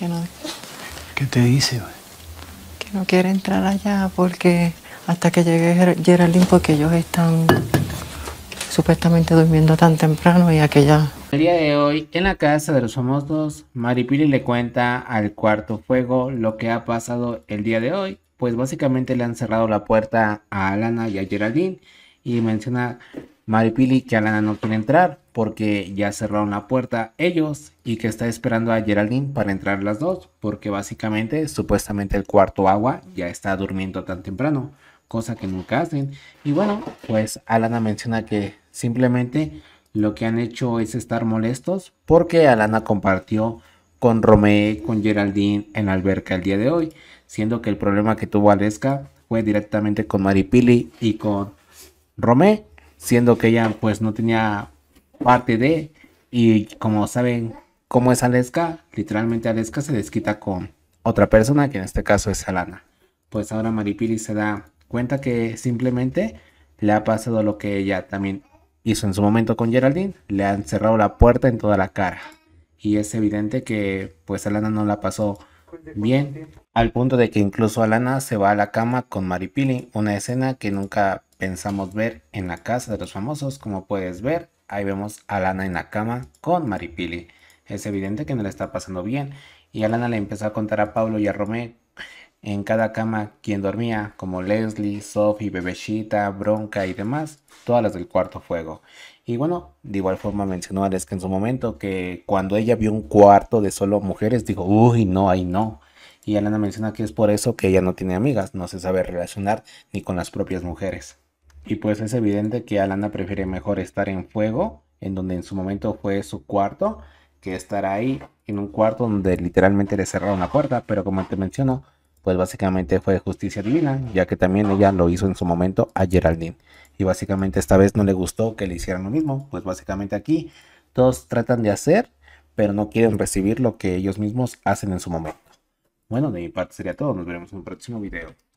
que no... ¿Qué te dice? Que no quiere entrar allá porque hasta que llegue Geraldine porque ellos están supuestamente durmiendo tan temprano y aquella... El día de hoy, en la casa de los famosos, Maripili le cuenta al cuarto fuego lo que ha pasado el día de hoy. Pues básicamente le han cerrado la puerta a Alana y a Geraldine y menciona Maripili que Alana no quiere entrar porque ya cerraron la puerta ellos y que está esperando a Geraldine para entrar las dos porque básicamente supuestamente el cuarto agua ya está durmiendo tan temprano, cosa que nunca hacen. Y bueno, pues Alana menciona que simplemente lo que han hecho es estar molestos porque Alana compartió con Romé, con Geraldine en la alberca el día de hoy, siendo que el problema que tuvo Aleska fue directamente con Maripili y con Romé siendo que ella pues no tenía parte de y como saben cómo es Aleska, literalmente Aleska se desquita con otra persona que en este caso es Alana. Pues ahora Maripili se da cuenta que simplemente le ha pasado lo que ella también hizo en su momento con Geraldine, le han cerrado la puerta en toda la cara. Y es evidente que pues Alana no la pasó bien, al punto de que incluso Alana se va a la cama con Maripili, una escena que nunca pensamos ver en la casa de los famosos. Como puedes ver, ahí vemos a Lana en la cama con Maripili. Es evidente que no le está pasando bien. Y Alana le empezó a contar a Pablo y a Romé en cada cama quien dormía, como Leslie, Sophie, Bebeshita, Bronca y demás, todas las del cuarto fuego. Y bueno, de igual forma mencionó a que en su momento que cuando ella vio un cuarto de solo mujeres, dijo, uy, no, ahí no. Y Alana menciona que es por eso que ella no tiene amigas, no se sabe relacionar ni con las propias mujeres. Y pues es evidente que Alana prefiere mejor estar en fuego, en donde en su momento fue su cuarto, que estar ahí en un cuarto donde literalmente le cerraron la puerta, pero como te menciono, pues básicamente fue justicia divina, ya que también ella lo hizo en su momento a Geraldine. Y básicamente esta vez no le gustó que le hicieran lo mismo, pues básicamente aquí todos tratan de hacer, pero no quieren recibir lo que ellos mismos hacen en su momento. Bueno, de mi parte sería todo, nos veremos en un próximo video.